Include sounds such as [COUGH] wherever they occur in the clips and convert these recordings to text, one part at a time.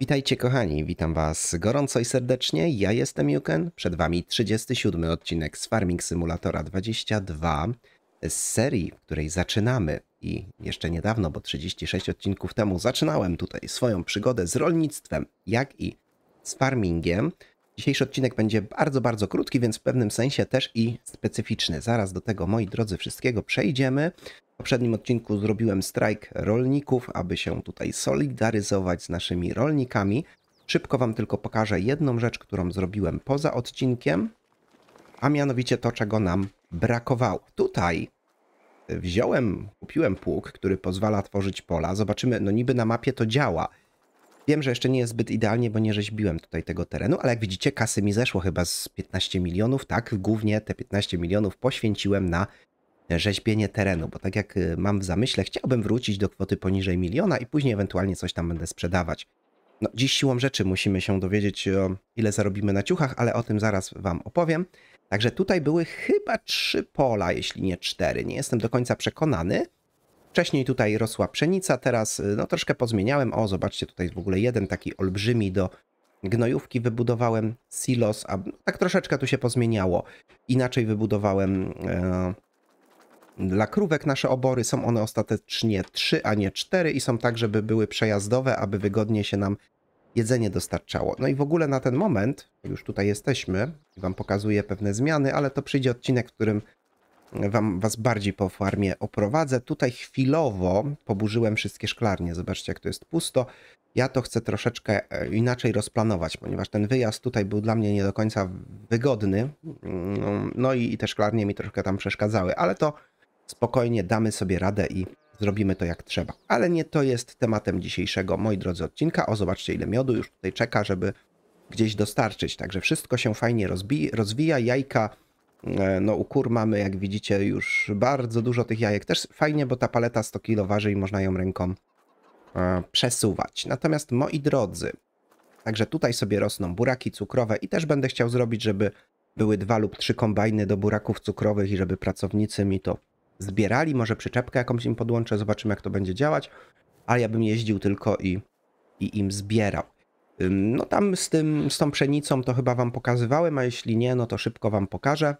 Witajcie kochani, witam was gorąco i serdecznie. Ja jestem Yuken, przed wami 37 odcinek z Farming Simulatora 22 z serii, w której zaczynamy i jeszcze niedawno, bo 36 odcinków temu zaczynałem tutaj swoją przygodę z rolnictwem, jak i z farmingiem. Dzisiejszy odcinek będzie bardzo, bardzo krótki, więc w pewnym sensie też i specyficzny. Zaraz do tego, moi drodzy, wszystkiego przejdziemy. W poprzednim odcinku zrobiłem strajk rolników, aby się tutaj solidaryzować z naszymi rolnikami. Szybko Wam tylko pokażę jedną rzecz, którą zrobiłem poza odcinkiem, a mianowicie to, czego nam brakowało. Tutaj wziąłem, kupiłem pług, który pozwala tworzyć pola. Zobaczymy, no niby na mapie to działa. Wiem, że jeszcze nie jest zbyt idealnie, bo nie rzeźbiłem tutaj tego terenu, ale jak widzicie, kasy mi zeszło chyba z 15 milionów, tak? Głównie te 15 milionów poświęciłem na rzeźbienie terenu, bo tak jak y, mam w zamyśle, chciałbym wrócić do kwoty poniżej miliona i później ewentualnie coś tam będę sprzedawać. No, dziś siłą rzeczy musimy się dowiedzieć, ile zarobimy na ciuchach, ale o tym zaraz Wam opowiem. Także tutaj były chyba trzy pola, jeśli nie cztery. Nie jestem do końca przekonany. Wcześniej tutaj rosła pszenica, teraz y, no troszkę pozmieniałem. O, zobaczcie, tutaj w ogóle jeden taki olbrzymi do gnojówki wybudowałem, silos, a no, tak troszeczkę tu się pozmieniało. Inaczej wybudowałem e, dla krówek nasze obory są one ostatecznie 3, a nie 4 i są tak, żeby były przejazdowe, aby wygodnie się nam jedzenie dostarczało. No i w ogóle na ten moment, już tutaj jesteśmy, Wam pokazuję pewne zmiany, ale to przyjdzie odcinek, w którym wam, Was bardziej po farmie oprowadzę. Tutaj chwilowo poburzyłem wszystkie szklarnie, zobaczcie jak to jest pusto. Ja to chcę troszeczkę e, inaczej rozplanować, ponieważ ten wyjazd tutaj był dla mnie nie do końca wygodny. Mm, no i, i te szklarnie mi troszkę tam przeszkadzały, ale to spokojnie damy sobie radę i zrobimy to jak trzeba. Ale nie to jest tematem dzisiejszego, moi drodzy, odcinka. O, zobaczcie ile miodu już tutaj czeka, żeby gdzieś dostarczyć. Także wszystko się fajnie rozbi- rozwija, jajka... E, no u kur mamy, jak widzicie, już bardzo dużo tych jajek. Też fajnie, bo ta paleta 100 kg waży i można ją ręką e, przesuwać. Natomiast moi drodzy, także tutaj sobie rosną buraki cukrowe i też będę chciał zrobić, żeby były dwa lub trzy kombajny do buraków cukrowych i żeby pracownicy mi to zbierali. Może przyczepkę jakąś im podłączę, zobaczymy jak to będzie działać. Ale ja bym jeździł tylko i, i im zbierał. No tam z, tym, z tą pszenicą to chyba wam pokazywałem, a jeśli nie, no to szybko wam pokażę,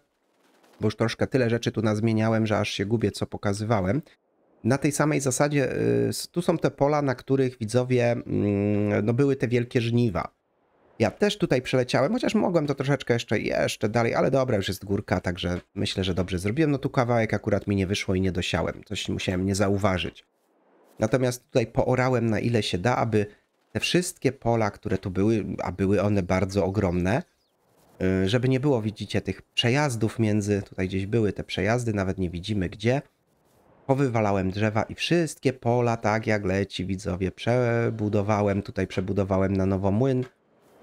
bo już troszkę tyle rzeczy tu nazmieniałem, że aż się gubię, co pokazywałem. Na tej samej zasadzie, y, tu są te pola, na których widzowie, mm, no były te wielkie żniwa. Ja też tutaj przeleciałem, chociaż mogłem to troszeczkę jeszcze, jeszcze dalej, ale dobra, już jest górka, także myślę, że dobrze zrobiłem. No tu kawałek akurat mi nie wyszło i nie dosiałem, coś musiałem nie zauważyć. Natomiast tutaj poorałem na ile się da, aby te wszystkie pola, które tu były, a były one bardzo ogromne, y, żeby nie było, widzicie, tych przejazdów między, tutaj gdzieś były te przejazdy, nawet nie widzimy gdzie. Powywalałem drzewa i wszystkie pola, tak jak leci widzowie, przebudowałem, tutaj przebudowałem na nowo młyn.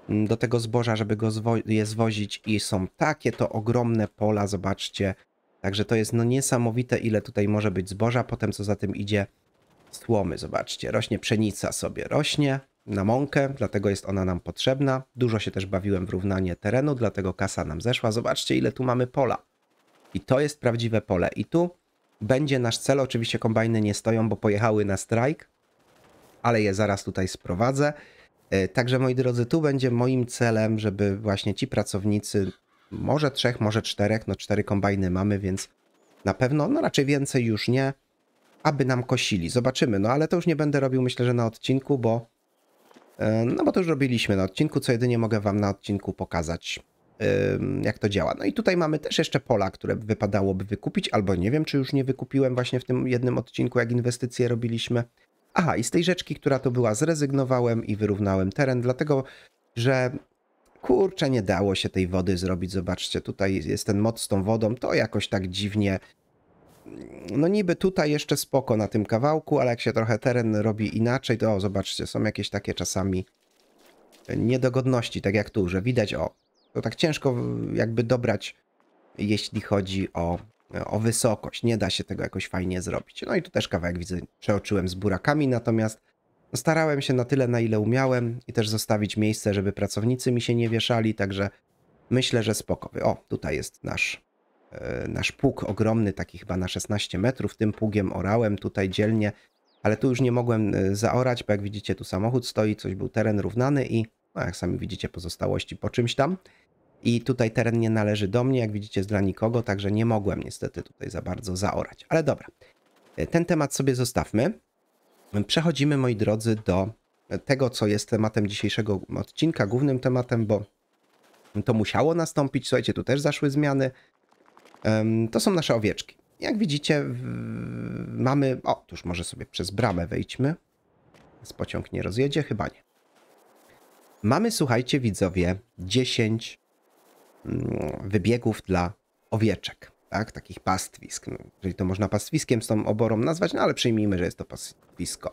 Mm, do tego zboża, żeby go zwo je zwozić i są takie to ogromne pola, zobaczcie. Także to jest no niesamowite, ile tutaj może być zboża. Potem co za tym idzie, słomy, zobaczcie. Rośnie pszenica sobie, rośnie na mąkę, dlatego jest ona nam potrzebna. Dużo się też bawiłem w równanie terenu, dlatego kasa nam zeszła. Zobaczcie, ile tu mamy pola. I to jest prawdziwe pole. I tu będzie nasz cel. Oczywiście kombajny nie stoją, bo pojechały na strajk, ale je zaraz tutaj sprowadzę. E, także moi drodzy, tu będzie moim celem, żeby właśnie ci pracownicy, może trzech, może czterech, no cztery kombajny mamy, więc na pewno, no raczej więcej już nie, aby nam kosili. Zobaczymy, no ale to już nie będę robił myślę, że na odcinku, bo e, no bo to już robiliśmy na odcinku, co jedynie mogę wam na odcinku pokazać, jak to działa. No i tutaj mamy też jeszcze pola, które wypadałoby wykupić, albo nie wiem, czy już nie wykupiłem właśnie w tym jednym odcinku, jak inwestycje robiliśmy. Aha, i z tej rzeczki, która to była, zrezygnowałem i wyrównałem teren, dlatego że kurczę, nie dało się tej wody zrobić. Zobaczcie, tutaj jest ten moc z tą wodą, to jakoś tak dziwnie. No niby tutaj jeszcze spoko na tym kawałku, ale jak się trochę teren robi inaczej, to o, zobaczcie, są jakieś takie czasami niedogodności, tak jak tu, że widać, o, to tak ciężko jakby dobrać, jeśli chodzi o E, o wysokość. Nie da się tego jakoś fajnie zrobić. No i tu też kawałek widzę, przeoczyłem z burakami, natomiast starałem się na tyle, na ile umiałem i też zostawić miejsce, żeby pracownicy mi się nie wieszali, także myślę, że spokowy. O, tutaj jest nasz, e, nasz pług ogromny, taki chyba na 16 metrów. Tym pługiem orałem tutaj dzielnie, ale tu już nie mogłem e, zaorać, bo jak widzicie tu samochód stoi, coś był teren równany i no jak sami widzicie pozostałości po czymś tam i tutaj teren nie należy do mnie, jak widzicie jest dla nikogo, także nie mogłem niestety tutaj za bardzo zaorać. Ale dobra, e, ten temat sobie zostawmy. Przechodzimy moi drodzy do tego, co jest tematem dzisiejszego odcinka, głównym tematem, bo to musiało nastąpić. Słuchajcie, tu też zaszły zmiany. To są nasze owieczki. Jak widzicie, mamy... O, tuż może sobie przez bramę wejdźmy. Z pociąg nie rozjedzie? Chyba nie. Mamy, słuchajcie, widzowie, 10 Mm, wybiegów dla owieczek, tak? takich pastwisk. No, jeżeli to można pastwiskiem z tą oborą nazwać, no ale przyjmijmy, że jest to pastwisko.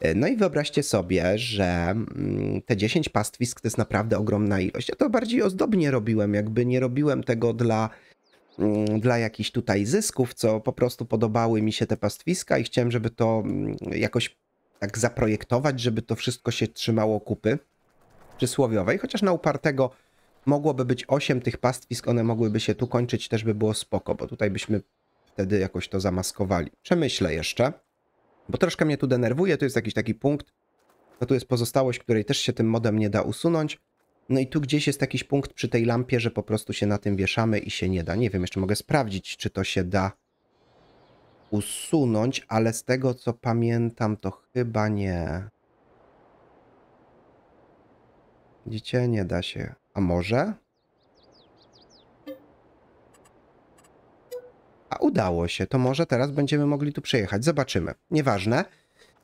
E, no i wyobraźcie sobie, że mm, te 10 pastwisk to jest naprawdę ogromna ilość. Ja to bardziej ozdobnie robiłem, jakby nie robiłem tego dla, mm, dla jakichś tutaj zysków, co po prostu podobały mi się te pastwiska i chciałem, żeby to jakoś tak zaprojektować, żeby to wszystko się trzymało kupy przysłowiowej, chociaż na upartego mogłoby być 8 tych pastwisk, one mogłyby się tu kończyć, też by było spoko, bo tutaj byśmy wtedy jakoś to zamaskowali. Przemyślę jeszcze, bo troszkę mnie tu denerwuje, to jest jakiś taki punkt, no tu jest pozostałość, której też się tym modem nie da usunąć. No i tu gdzieś jest jakiś punkt przy tej lampie, że po prostu się na tym wieszamy i się nie da. Nie wiem, jeszcze mogę sprawdzić, czy to się da usunąć, ale z tego co pamiętam, to chyba nie. Widzicie, nie da się. A może? A udało się, to może teraz będziemy mogli tu przejechać. Zobaczymy. Nieważne.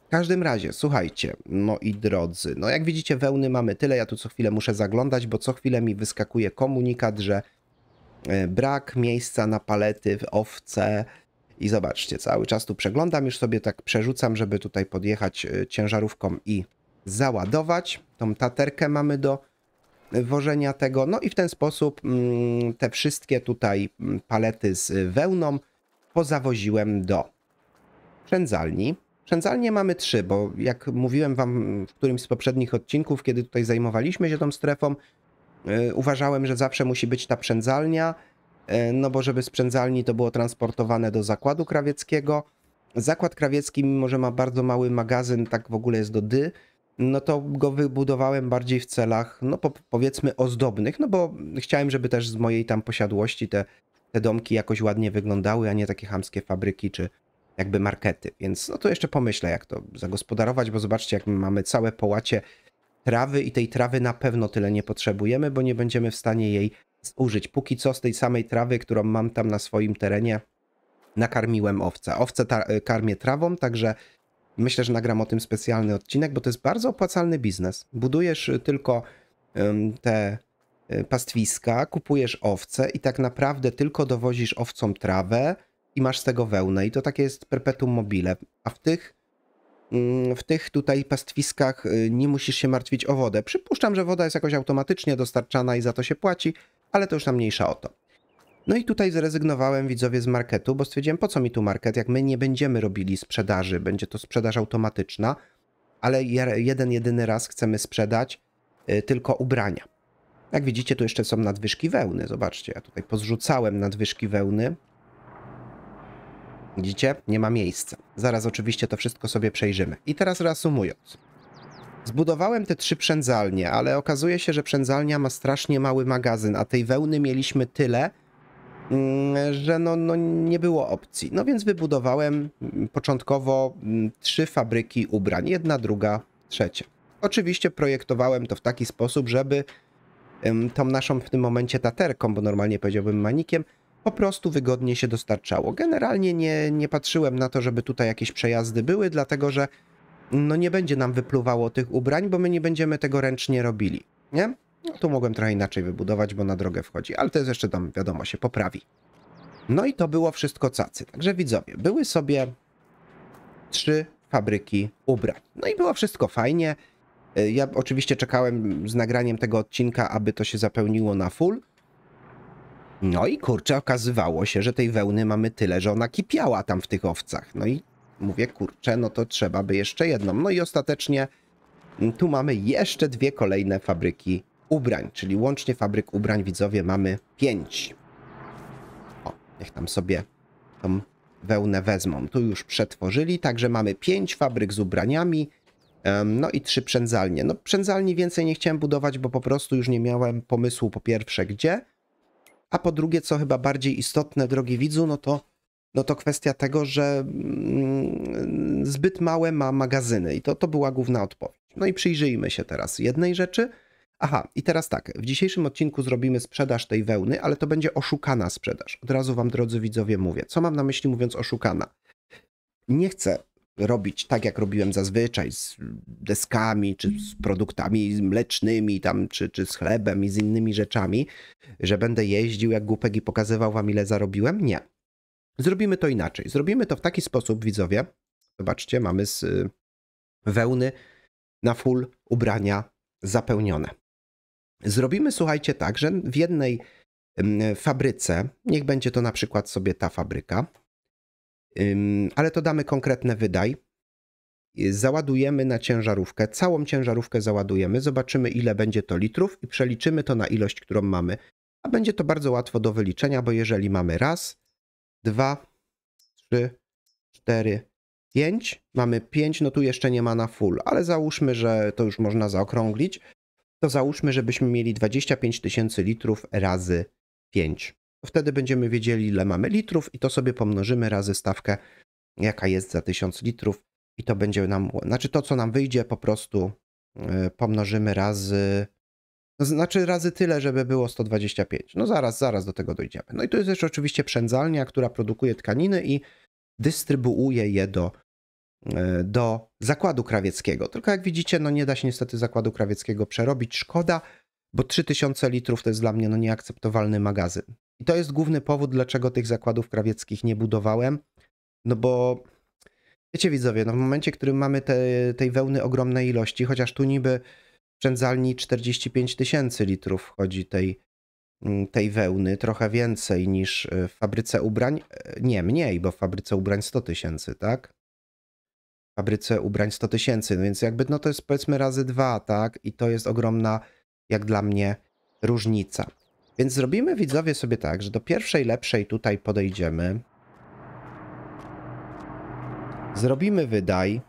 W każdym razie, słuchajcie, moi no drodzy, no jak widzicie, wełny mamy tyle, ja tu co chwilę muszę zaglądać, bo co chwilę mi wyskakuje komunikat, że e, brak miejsca na palety, w owce i zobaczcie, cały czas tu przeglądam, już sobie tak przerzucam, żeby tutaj podjechać e, ciężarówką i załadować. Tą taterkę mamy do wożenia tego. No i w ten sposób mm, te wszystkie tutaj mm, palety z wełną pozawoziłem do przędzalni. Przędzalnie mamy trzy, bo jak mówiłem wam w którymś z poprzednich odcinków, kiedy tutaj zajmowaliśmy się tą strefą, y, uważałem, że zawsze musi być ta przędzalnia, y, no bo żeby z przędzalni to było transportowane do zakładu krawieckiego. Zakład krawiecki, mimo że ma bardzo mały magazyn, tak w ogóle jest do dy, no to go wybudowałem bardziej w celach, no po, powiedzmy ozdobnych, no bo chciałem, żeby też z mojej tam posiadłości te, te domki jakoś ładnie wyglądały, a nie takie hamskie fabryki czy jakby markety. Więc no to jeszcze pomyślę, jak to zagospodarować, bo zobaczcie, jak my mamy całe połacie trawy i tej trawy na pewno tyle nie potrzebujemy, bo nie będziemy w stanie jej zużyć. Póki co z tej samej trawy, którą mam tam na swoim terenie, nakarmiłem owce. Owce karmię trawą, także Myślę, że nagram o tym specjalny odcinek, bo to jest bardzo opłacalny biznes. Budujesz y, tylko te y, pastwiska, kupujesz owce i tak naprawdę tylko dowozisz owcom trawę i masz z tego wełnę. I to takie jest perpetuum mobile. A w tych, mm, w tych tutaj pastwiskach y, nie musisz się martwić o wodę. Przypuszczam, że woda jest jakoś automatycznie dostarczana i za to się płaci, ale to już tam mniejsza o to. No i tutaj zrezygnowałem widzowie z marketu, bo stwierdziłem, po co mi tu market, jak my nie będziemy robili sprzedaży, będzie to sprzedaż automatyczna, ale jeden jedyny raz chcemy sprzedać y, tylko ubrania. Jak widzicie, tu jeszcze są nadwyżki wełny. Zobaczcie, ja tutaj pozrzucałem nadwyżki wełny. Widzicie? Nie ma miejsca. Zaraz oczywiście to wszystko sobie przejrzymy. I teraz reasumując. Zbudowałem te trzy przędzalnie, ale okazuje się, że przędzalnia ma strasznie mały magazyn, a tej wełny mieliśmy tyle, Mm, że no, no nie było opcji. No więc wybudowałem mm, początkowo mm, trzy fabryki ubrań. Jedna, druga, trzecia. Oczywiście projektowałem to w taki sposób, żeby tą naszą w tym momencie taterką, bo normalnie powiedziałbym manikiem, po prostu wygodnie się dostarczało. Generalnie nie, nie patrzyłem na to, żeby tutaj jakieś przejazdy były, dlatego że no nie będzie nam wypluwało tych ubrań, bo my nie będziemy tego ręcznie robili, nie? No tu mogłem trochę inaczej wybudować, bo na drogę wchodzi, ale to jest jeszcze tam, wiadomo, się poprawi. No i to było wszystko cacy. Także widzowie, były sobie trzy fabryki ubrań. No i było wszystko fajnie. E, ja oczywiście czekałem z nagraniem tego odcinka, aby to się zapełniło na full. No i kurczę, okazywało się, że tej wełny mamy tyle, że ona kipiała tam w tych owcach. No i mówię, kurczę, no to trzeba by jeszcze jedną. No i ostatecznie tu mamy jeszcze dwie kolejne fabryki ubrań, czyli łącznie fabryk ubrań widzowie mamy 5. O, niech tam sobie tą wełnę wezmą. Tu już przetworzyli, także mamy 5 fabryk z ubraniami, no i trzy przędzalnie. No przędzalni więcej nie chciałem budować, bo po prostu już nie miałem pomysłu po pierwsze gdzie, a po drugie, co chyba bardziej istotne, drogi widzu, no to, no to kwestia tego, że mm, zbyt małe ma magazyny i to, to była główna odpowiedź. No i przyjrzyjmy się teraz jednej rzeczy – Aha, i teraz tak, w dzisiejszym odcinku zrobimy sprzedaż tej wełny, ale to będzie oszukana sprzedaż. Od razu Wam, drodzy widzowie, mówię. Co mam na myśli mówiąc oszukana? Nie chcę robić tak, jak robiłem zazwyczaj, z deskami, czy z produktami mlecznymi, tam, czy, czy z chlebem i z innymi rzeczami, że będę jeździł jak głupek i pokazywał Wam, ile zarobiłem. Nie. Zrobimy to inaczej. Zrobimy to w taki sposób, widzowie. Zobaczcie, mamy z y, wełny na full ubrania zapełnione. Zrobimy, słuchajcie, tak, że w jednej fabryce, niech będzie to na przykład sobie ta fabryka, ale to damy konkretne wydaj. Załadujemy na ciężarówkę, całą ciężarówkę załadujemy, zobaczymy ile będzie to litrów i przeliczymy to na ilość, którą mamy. A będzie to bardzo łatwo do wyliczenia, bo jeżeli mamy raz, dwa, trzy, cztery, pięć, mamy pięć, no tu jeszcze nie ma na full, ale załóżmy, że to już można zaokrąglić to załóżmy, żebyśmy mieli 25 tysięcy litrów razy 5. Wtedy będziemy wiedzieli, ile mamy litrów i to sobie pomnożymy razy stawkę, jaka jest za 1000 litrów i to będzie nam, znaczy to, co nam wyjdzie, po prostu e, pomnożymy razy, znaczy razy tyle, żeby było 125. No zaraz, zaraz do tego dojdziemy. No i tu jest jeszcze oczywiście przędzalnia, która produkuje tkaniny i dystrybuuje je do E, do zakładu krawieckiego. Tylko jak widzicie, no nie da się niestety zakładu krawieckiego przerobić. Szkoda, bo 3000 litrów to jest dla mnie no nieakceptowalny magazyn. I to jest główny powód, dlaczego tych zakładów krawieckich nie budowałem. No bo wiecie widzowie, no w momencie, w którym mamy te, tej wełny ogromnej ilości, chociaż tu niby w przędzalni 45 tysięcy litrów wchodzi tej, mm, tej wełny, trochę więcej niż e, w fabryce ubrań. E, nie, mniej, bo w fabryce ubrań 100 tysięcy, tak? fabryce ubrań 100 tysięcy, no więc jakby no to jest powiedzmy razy dwa, tak? I to jest ogromna, jak dla mnie, różnica. Więc zrobimy widzowie sobie tak, że do pierwszej lepszej tutaj podejdziemy. Zrobimy wydaj.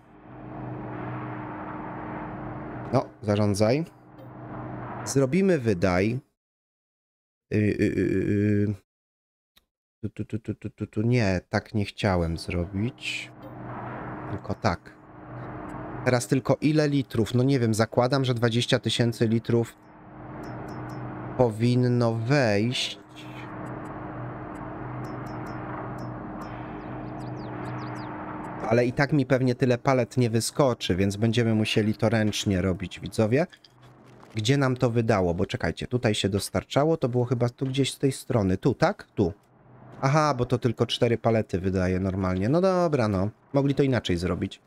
No, zarządzaj. Zrobimy wydaj. Yy, yy, yy. Tu, tu, tu, tu, tu, tu, Nie, tak nie chciałem zrobić tylko tak. Teraz tylko ile litrów? No nie wiem, zakładam, że 20 tysięcy litrów powinno wejść. Ale i tak mi pewnie tyle palet nie wyskoczy, więc będziemy musieli to ręcznie robić, widzowie. Gdzie nam to wydało? Bo czekajcie, tutaj się dostarczało, to było chyba tu gdzieś z tej strony. Tu, tak? Tu. Aha, bo to tylko cztery palety wydaje normalnie. No dobra, no. Mogli to inaczej zrobić.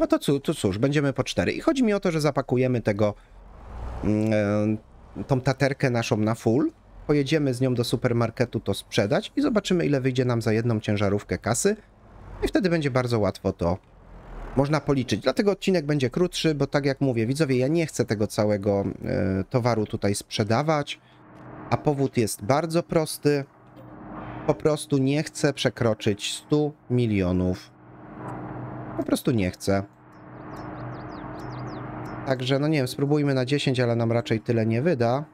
No to, cóż, to cóż, będziemy po cztery. I chodzi mi o to, że zapakujemy tego, mm, e, tą taterkę naszą na full, pojedziemy z nią do supermarketu to sprzedać i zobaczymy ile wyjdzie nam za jedną ciężarówkę kasy i wtedy będzie bardzo łatwo to można policzyć. Dlatego odcinek będzie krótszy, bo tak jak mówię, widzowie, ja nie chcę tego całego e, towaru tutaj sprzedawać, a powód jest bardzo prosty po prostu nie chcę przekroczyć 100 milionów. Po prostu nie chcę. Także, no nie wiem, spróbujmy na 10, ale nam raczej tyle nie wyda.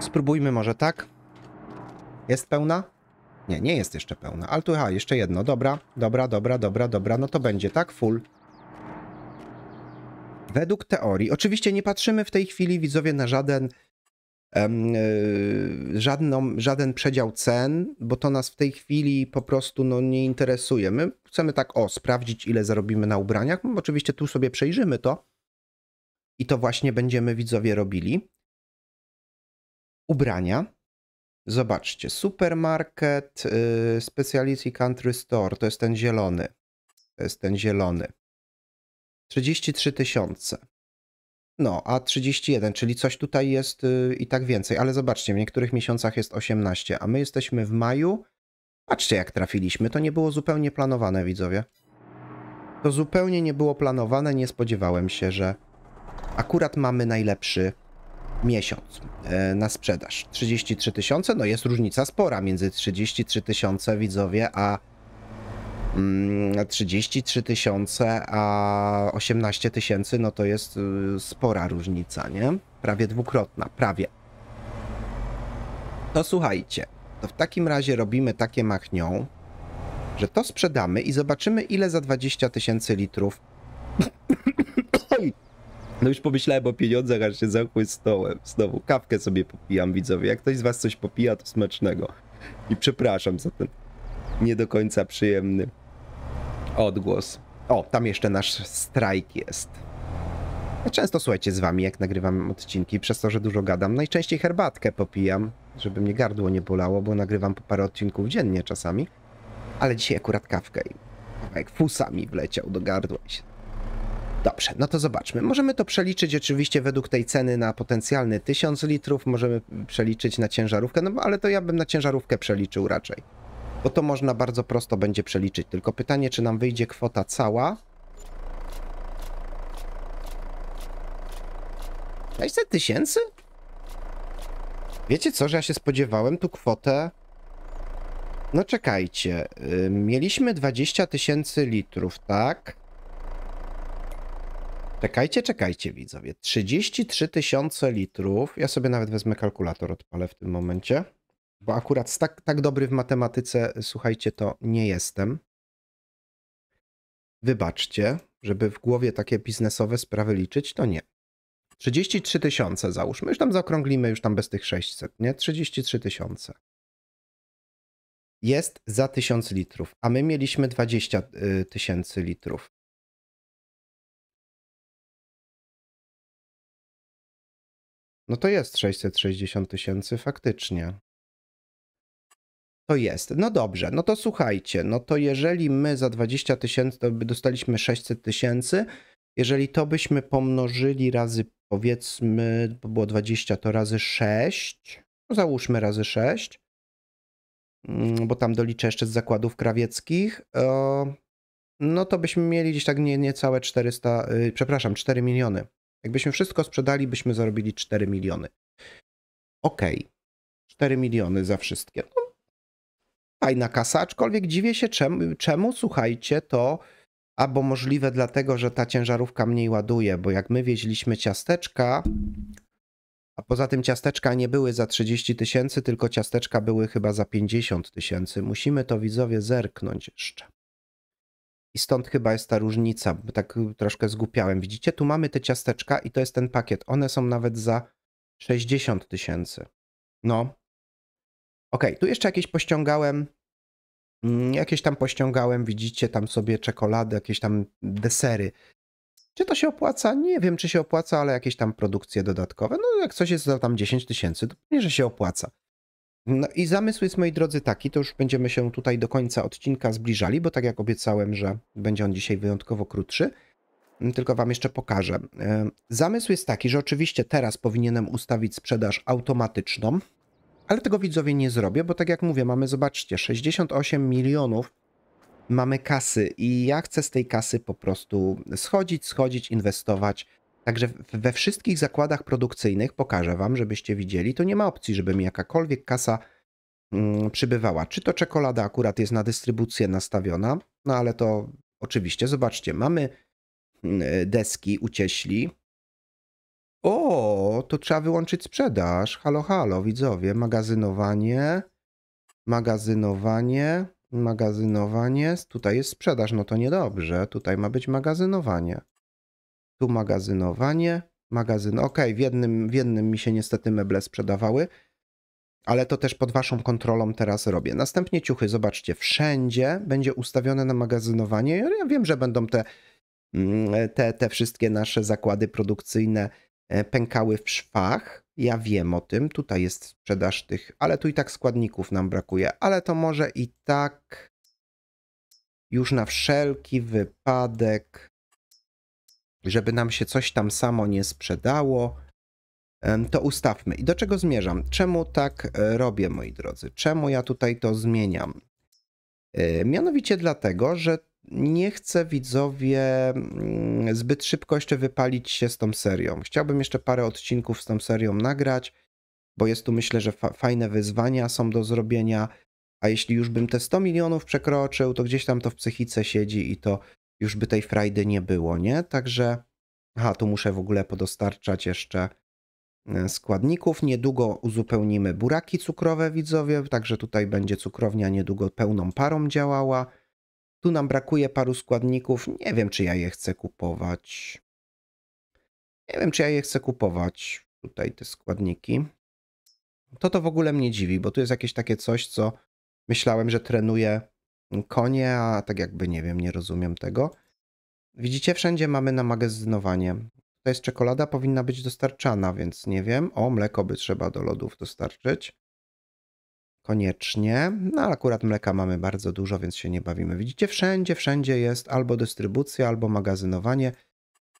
Spróbujmy może tak. Jest pełna? Nie, nie jest jeszcze pełna. Ale tu, aha, jeszcze jedno. Dobra, dobra, dobra, dobra, dobra. No to będzie, tak? Full według teorii, oczywiście nie patrzymy w tej chwili widzowie na żaden, um, żadną, żaden przedział cen, bo to nas w tej chwili po prostu no, nie interesuje. My chcemy tak, o, sprawdzić ile zarobimy na ubraniach. No, oczywiście tu sobie przejrzymy to i to właśnie będziemy widzowie robili. Ubrania. Zobaczcie, supermarket, yy, Speciality Country Store, to jest ten zielony. To jest ten zielony. 33 tysiące. No, a 31, czyli coś tutaj jest y, i tak więcej, ale zobaczcie, w niektórych miesiącach jest 18, a my jesteśmy w maju. Patrzcie, jak trafiliśmy. To nie było zupełnie planowane, widzowie. To zupełnie nie było planowane, nie spodziewałem się, że akurat mamy najlepszy miesiąc y, na sprzedaż. 33 tysiące, no jest różnica spora między 33 tysiące, widzowie, a 33 mm, tysiące, a 18 tysięcy, no to jest y, spora różnica, nie? Prawie dwukrotna, prawie. To słuchajcie, to w takim razie robimy takie machnią, że to sprzedamy i zobaczymy, ile za 20 tysięcy litrów. [COUGHS] No już pomyślałem o pieniądzach, aż się zachły stołem. Znowu kawkę sobie popijam, widzowie. Jak ktoś z was coś popija, to smacznego. I przepraszam za ten nie do końca przyjemny odgłos. O, tam jeszcze nasz strajk jest. Ja często słuchajcie z wami, jak nagrywam odcinki, przez to, że dużo gadam. Najczęściej herbatkę popijam, żeby mnie gardło nie bolało, bo nagrywam po parę odcinków dziennie czasami. Ale dzisiaj akurat kawkę i jak fusa mi wleciał do gardła. Dobrze, no to zobaczmy. Możemy to przeliczyć oczywiście według tej ceny na potencjalny 1000 litrów, możemy przeliczyć na ciężarówkę, no ale to ja bym na ciężarówkę przeliczył raczej bo to można bardzo prosto będzie przeliczyć. Tylko pytanie, czy nam wyjdzie kwota cała. 600 tysięcy? Wiecie co, że ja się spodziewałem tu kwotę... No czekajcie, y, mieliśmy 20 tysięcy litrów, tak? Czekajcie, czekajcie widzowie, 33 tysiące litrów, ja sobie nawet wezmę kalkulator odpalę w tym momencie bo akurat tak, tak dobry w matematyce, y, słuchajcie, to nie jestem. Wybaczcie, żeby w głowie takie biznesowe sprawy liczyć, to nie. 33 tysiące załóżmy, już tam zaokrąglimy, już tam bez tych 600, nie? 33 tysiące. Jest za 1000 litrów, a my mieliśmy 20 y, tysięcy litrów. No to jest 660 tysięcy faktycznie to jest. No dobrze, no to słuchajcie, no to jeżeli my za 20 tysięcy, to by dostaliśmy 600 tysięcy, jeżeli to byśmy pomnożyli razy powiedzmy, bo było 20, to razy 6, no załóżmy razy 6, mm, bo tam doliczę jeszcze z zakładów krawieckich, e, no to byśmy mieli gdzieś tak nie, niecałe 400, y, przepraszam, 4 miliony. Jakbyśmy wszystko sprzedali, byśmy zarobili 4 miliony. Okej, okay. 4 miliony za wszystkie. No fajna kasa, aczkolwiek dziwię się czemu, czemu słuchajcie, to albo możliwe dlatego, że ta ciężarówka mniej ładuje, bo jak my wieźliśmy ciasteczka, a poza tym ciasteczka nie były za 30 tysięcy, tylko ciasteczka były chyba za 50 tysięcy. Musimy to widzowie zerknąć jeszcze. I stąd chyba jest ta różnica, bo tak troszkę zgupiałem. Widzicie, tu mamy te ciasteczka i to jest ten pakiet. One są nawet za 60 tysięcy. No, Ok, tu jeszcze jakieś pościągałem, mm, jakieś tam pościągałem, widzicie tam sobie czekolady, jakieś tam desery. Czy to się opłaca? Nie wiem, czy się opłaca, ale jakieś tam produkcje dodatkowe. No, jak coś jest za tam 10 tysięcy, to pewnie, że się opłaca. No i zamysł jest, moi drodzy, taki, to już będziemy się tutaj do końca odcinka zbliżali, bo tak jak obiecałem, że będzie on dzisiaj wyjątkowo krótszy, mm, tylko Wam jeszcze pokażę. E, zamysł jest taki, że oczywiście teraz powinienem ustawić sprzedaż automatyczną, ale tego widzowie nie zrobię, bo tak jak mówię, mamy, zobaczcie, 68 milionów mamy kasy i ja chcę z tej kasy po prostu schodzić, schodzić, inwestować. Także we wszystkich zakładach produkcyjnych pokażę Wam, żebyście widzieli, to nie ma opcji, żeby mi jakakolwiek kasa mm, przybywała. Czy to czekolada akurat jest na dystrybucję nastawiona, no ale to oczywiście, zobaczcie, mamy mm, deski ucieśli, o, to trzeba wyłączyć sprzedaż. Halo, halo, widzowie. Magazynowanie, magazynowanie, magazynowanie. Tutaj jest sprzedaż, no to niedobrze. Tutaj ma być magazynowanie. Tu magazynowanie, magazyn. Ok, w jednym, w jednym mi się niestety meble sprzedawały, ale to też pod waszą kontrolą teraz robię. Następnie ciuchy, zobaczcie, wszędzie będzie ustawione na magazynowanie. Ja wiem, że będą te, mm, te, te wszystkie nasze zakłady produkcyjne E, pękały w szwach. Ja wiem o tym, tutaj jest sprzedaż tych, ale tu i tak składników nam brakuje, ale to może i tak już na wszelki wypadek, żeby nam się coś tam samo nie sprzedało, to ustawmy. I do czego zmierzam? Czemu tak e, robię, moi drodzy? Czemu ja tutaj to zmieniam? E, mianowicie dlatego, że nie chcę widzowie mm, zbyt szybko jeszcze wypalić się z tą serią. Chciałbym jeszcze parę odcinków z tą serią nagrać, bo jest tu myślę, że fa fajne wyzwania są do zrobienia. A jeśli już bym te 100 milionów przekroczył, to gdzieś tam to w psychice siedzi i to już by tej frajdy nie było, nie? Także, aha, tu muszę w ogóle podostarczać jeszcze e, składników. Niedługo uzupełnimy buraki cukrowe, widzowie, także tutaj będzie cukrownia niedługo pełną parą działała. Tu nam brakuje paru składników. Nie wiem, czy ja je chcę kupować. Nie wiem, czy ja je chcę kupować. Tutaj te składniki. To to w ogóle mnie dziwi, bo tu jest jakieś takie coś, co myślałem, że trenuje konie, a tak jakby nie wiem, nie rozumiem tego. Widzicie, wszędzie mamy na magazynowanie. To jest czekolada, powinna być dostarczana, więc nie wiem. O, mleko by trzeba do lodów dostarczyć koniecznie. No ale akurat mleka mamy bardzo dużo, więc się nie bawimy. Widzicie, wszędzie, wszędzie jest albo dystrybucja, albo magazynowanie.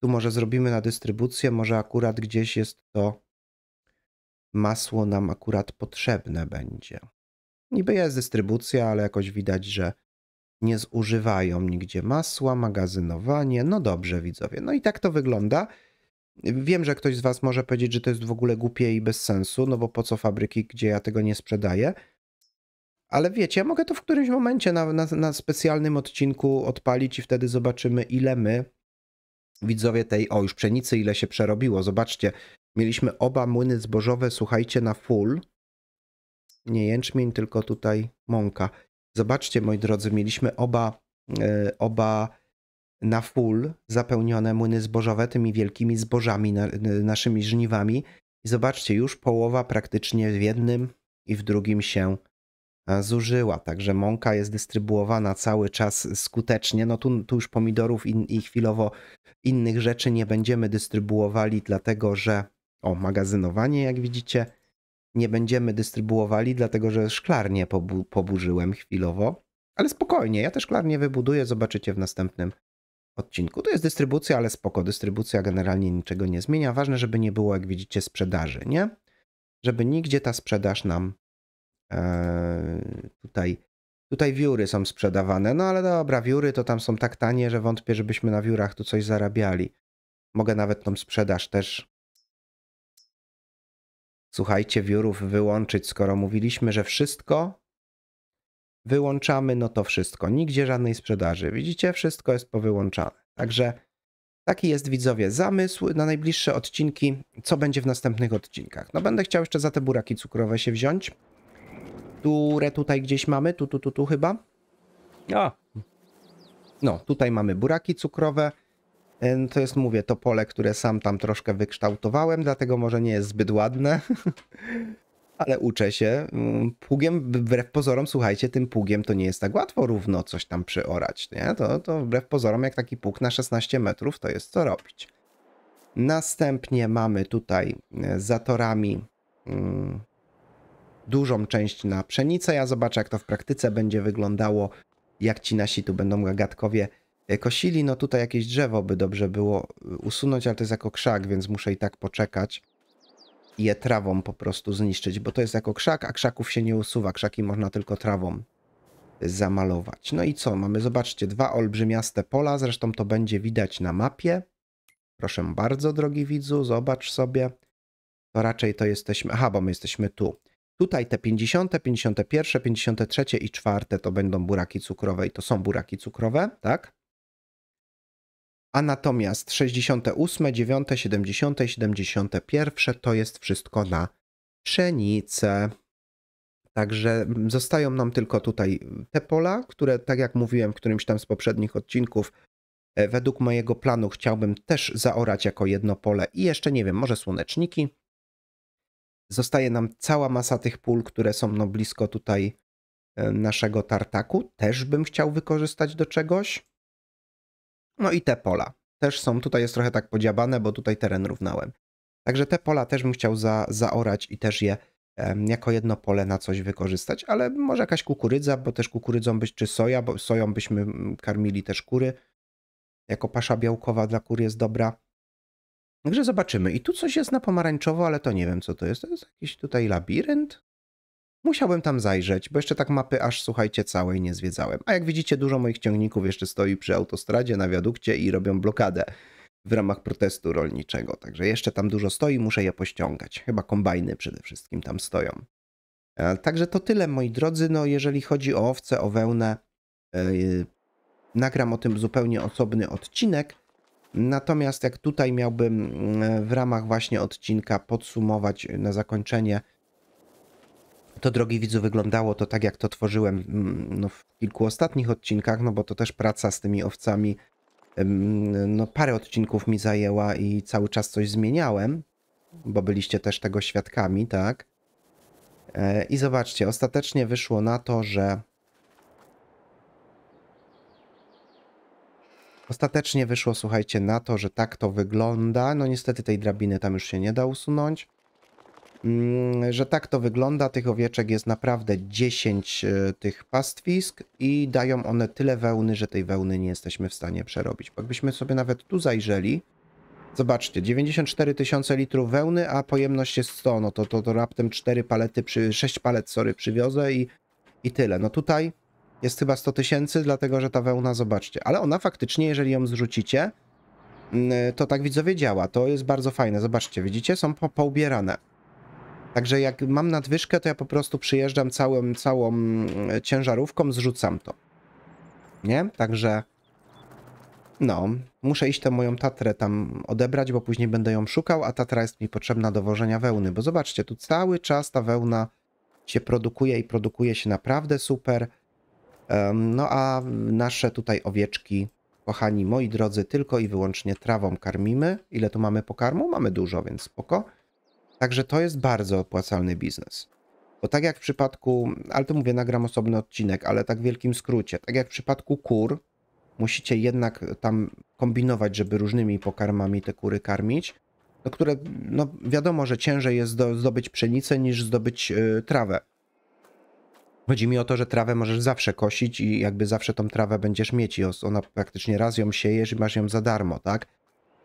Tu może zrobimy na dystrybucję, może akurat gdzieś jest to masło nam akurat potrzebne będzie. Niby jest dystrybucja, ale jakoś widać, że nie zużywają nigdzie masła, magazynowanie. No dobrze, widzowie. No i tak to wygląda. Wiem, że ktoś z Was może powiedzieć, że to jest w ogóle głupie i bez sensu, no bo po co fabryki, gdzie ja tego nie sprzedaję. Ale wiecie, ja mogę to w którymś momencie na, na, na specjalnym odcinku odpalić i wtedy zobaczymy, ile my, widzowie tej, o już pszenicy, ile się przerobiło. Zobaczcie, mieliśmy oba młyny zbożowe, słuchajcie, na full. Nie jęczmień, tylko tutaj mąka. Zobaczcie, moi drodzy, mieliśmy oba, e, oba na full zapełnione młyny zbożowe tymi wielkimi zbożami, na, naszymi żniwami. I zobaczcie, już połowa praktycznie w jednym i w drugim się E, zużyła. Także mąka jest dystrybuowana cały czas skutecznie. No tu, tu już pomidorów in, i chwilowo innych rzeczy nie będziemy dystrybuowali, dlatego że o magazynowanie, jak widzicie, nie będziemy dystrybuowali, dlatego że szklarnię pobu poburzyłem chwilowo. Ale spokojnie, ja też szklarnię wybuduję, zobaczycie w następnym odcinku. To jest dystrybucja, ale spoko. Dystrybucja generalnie niczego nie zmienia. Ważne, żeby nie było, jak widzicie, sprzedaży, nie? Żeby nigdzie ta sprzedaż nam E, tutaj, tutaj wióry są sprzedawane. No ale dobra, wióry to tam są tak tanie, że wątpię, żebyśmy na wiórach tu coś zarabiali. Mogę nawet tą sprzedaż też słuchajcie, wiórów wyłączyć, skoro mówiliśmy, że wszystko wyłączamy, no to wszystko. Nigdzie żadnej sprzedaży. Widzicie, wszystko jest powyłączane. Także taki jest, widzowie, zamysł na najbliższe odcinki. Co będzie w następnych odcinkach? No będę chciał jeszcze za te buraki cukrowe się wziąć które tutaj gdzieś mamy, tu, tu, tu, tu chyba. A. No, tutaj mamy buraki cukrowe. To jest, mówię, to pole, które sam tam troszkę wykształtowałem, dlatego może nie jest zbyt ładne, [LAUGHS] ale uczę się. Mm, pługiem, wbrew pozorom, słuchajcie, tym pługiem to nie jest tak łatwo równo coś tam przyorać nie? To, to wbrew pozorom, jak taki pług na 16 metrów, to jest co robić. Następnie mamy tutaj e, za torami mm, dużą część na pszenicę. Ja zobaczę, jak to w praktyce będzie wyglądało, jak ci nasi tu będą gagatkowie e, kosili. No tutaj jakieś drzewo by dobrze było e, usunąć, ale to jest jako krzak, więc muszę i tak poczekać i je trawą po prostu zniszczyć, bo to jest jako krzak, a krzaków się nie usuwa. Krzaki można tylko trawą e, zamalować. No i co? Mamy, zobaczcie, dwa olbrzymiaste pola, zresztą to będzie widać na mapie. Proszę bardzo, drogi widzu, zobacz sobie. To raczej to jesteśmy... Aha, bo my jesteśmy tu. Tutaj te 50, 51, 53 i 4 to będą buraki cukrowe i to są buraki cukrowe, tak? A natomiast 68, 9, 70 71 to jest wszystko na pszenicę. Także zostają nam tylko tutaj te pola, które, tak jak mówiłem w którymś tam z poprzednich odcinków, e, według mojego planu chciałbym też zaorać jako jedno pole i jeszcze nie wiem, może słoneczniki Zostaje nam cała masa tych pól, które są no blisko tutaj e, naszego tartaku. Też bym chciał wykorzystać do czegoś. No i te pola. Też są, tutaj jest trochę tak podziabane, bo tutaj teren równałem. Także te pola też bym chciał za, zaorać i też je jako jedno pole na coś wykorzystać, ale może jakaś kukurydza, bo też kukurydzą być, czy soja, bo soją byśmy karmili też kury. Jako pasza białkowa dla kur jest dobra. Także no, zobaczymy. I tu coś jest na pomarańczowo, ale to nie wiem co to jest. To jest jakiś tutaj labirynt? Musiałbym tam zajrzeć, bo jeszcze tak mapy aż, słuchajcie, całej nie zwiedzałem. A jak widzicie, dużo moich ciągników jeszcze stoi przy autostradzie, na wiadukcie i robią blokadę w ramach protestu rolniczego. Także jeszcze tam dużo stoi, muszę je pościągać. Chyba kombajny przede wszystkim tam stoją. E, także to tyle, moi drodzy. No, jeżeli chodzi o owce, o wełnę, yy, nagram o tym zupełnie osobny odcinek. Natomiast jak tutaj miałbym mm, w ramach właśnie odcinka podsumować na zakończenie, to drogi widzu wyglądało to tak, jak to tworzyłem mm, no, w kilku ostatnich odcinkach, no bo to też praca z tymi owcami, no parę odcinków mi zajęła i cały czas coś zmieniałem, bo byliście też tego świadkami, tak? E, I zobaczcie, ostatecznie wyszło na to, że Ostatecznie wyszło, słuchajcie, na to, że tak to wygląda. No niestety tej drabiny tam już się nie da usunąć. Mm, że tak to wygląda, tych owieczek jest naprawdę 10 e, tych pastwisk i dają one tyle wełny, że tej wełny nie jesteśmy w stanie przerobić. Jakbyśmy sobie nawet tu zajrzeli, Zobaczcie, 94 tysiące litrów wełny, a pojemność jest 100, no to, to, to raptem 4 palety, przy, 6 palet, sorry, przywiozę i, i tyle. No tutaj jest chyba 100 tysięcy, dlatego że ta wełna, zobaczcie, ale ona faktycznie, jeżeli ją zrzucicie, mm, to tak widzowie działa, to jest bardzo fajne, zobaczcie, widzicie, są po, poubierane. Także jak mam nadwyżkę, to ja po prostu przyjeżdżam całym, całą mm, ciężarówką, zrzucam to. Nie? Także... No, muszę iść tę moją tatrę tam odebrać, bo później będę ją szukał, a tatra jest mi potrzebna do wożenia wełny, bo zobaczcie, tu cały czas ta wełna się produkuje i produkuje się naprawdę super. No a nasze tutaj owieczki, kochani moi drodzy, tylko i wyłącznie trawą karmimy. Ile tu mamy pokarmu? Mamy dużo, więc spoko. Także to jest bardzo opłacalny biznes. Bo tak jak w przypadku, ale to mówię, nagram osobny odcinek, ale tak w wielkim skrócie, tak jak w przypadku kur, musicie jednak tam kombinować, żeby różnymi pokarmami te kury karmić, no które, no wiadomo, że ciężej jest zdobyć pszenicę niż zdobyć e, trawę. Chodzi mi o to, że trawę możesz zawsze kosić i jakby zawsze tą trawę będziesz mieć i ona praktycznie raz ją siejesz i masz ją za darmo, tak?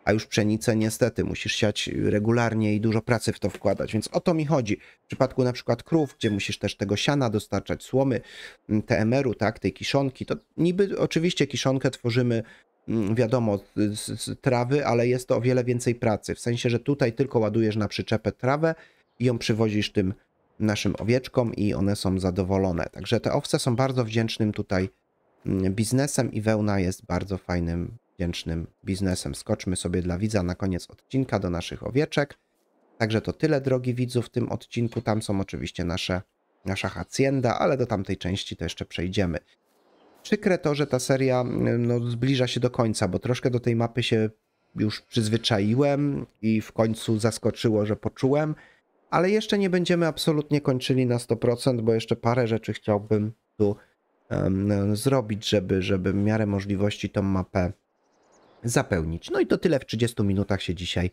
A już pszenicę niestety musisz siać regularnie i dużo pracy w to wkładać, więc o to mi chodzi. W przypadku na przykład krów, gdzie musisz też tego siana dostarczać, słomy, mm, TMR-u, tak, tej kiszonki, to niby oczywiście kiszonkę tworzymy mm, wiadomo, z, z, trawy, ale jest to o wiele więcej pracy. W sensie, że tutaj tylko ładujesz na przyczepę trawę i ją przywozisz tym naszym owieczkom i one są zadowolone. Także te owce są bardzo wdzięcznym tutaj mm, biznesem i wełna jest bardzo fajnym, wdzięcznym biznesem. Skoczmy sobie dla widza na koniec odcinka do naszych owieczek. Także to tyle, drogi widzu, w tym odcinku. Tam są oczywiście nasze, nasza hacienda, ale do tamtej części to jeszcze przejdziemy. Przykre to, że ta seria mm, no, zbliża się do końca, bo troszkę do tej mapy się już przyzwyczaiłem i w końcu zaskoczyło, że poczułem, ale jeszcze nie będziemy absolutnie kończyli na 100%, bo jeszcze parę rzeczy chciałbym tu um, zrobić, żeby, żeby w miarę możliwości tą mapę zapełnić. No i to tyle w 30 minutach się dzisiaj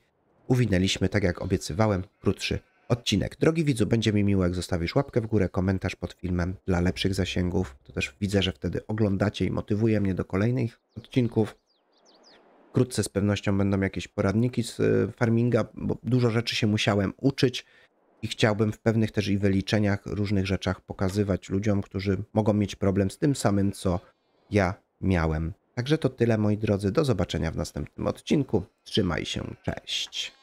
uwinęliśmy, tak jak obiecywałem, krótszy odcinek. Drogi widzu, będzie mi miło, jak zostawisz łapkę w górę, komentarz pod filmem dla lepszych zasięgów. To też widzę, że wtedy oglądacie i motywuje mnie do kolejnych odcinków. Wkrótce z pewnością będą jakieś poradniki z y, farminga, bo dużo rzeczy się musiałem uczyć i chciałbym w pewnych też i wyliczeniach, różnych rzeczach pokazywać ludziom, którzy mogą mieć problem z tym samym, co ja miałem. Także to tyle, moi drodzy. Do zobaczenia w następnym odcinku. Trzymaj się, cześć.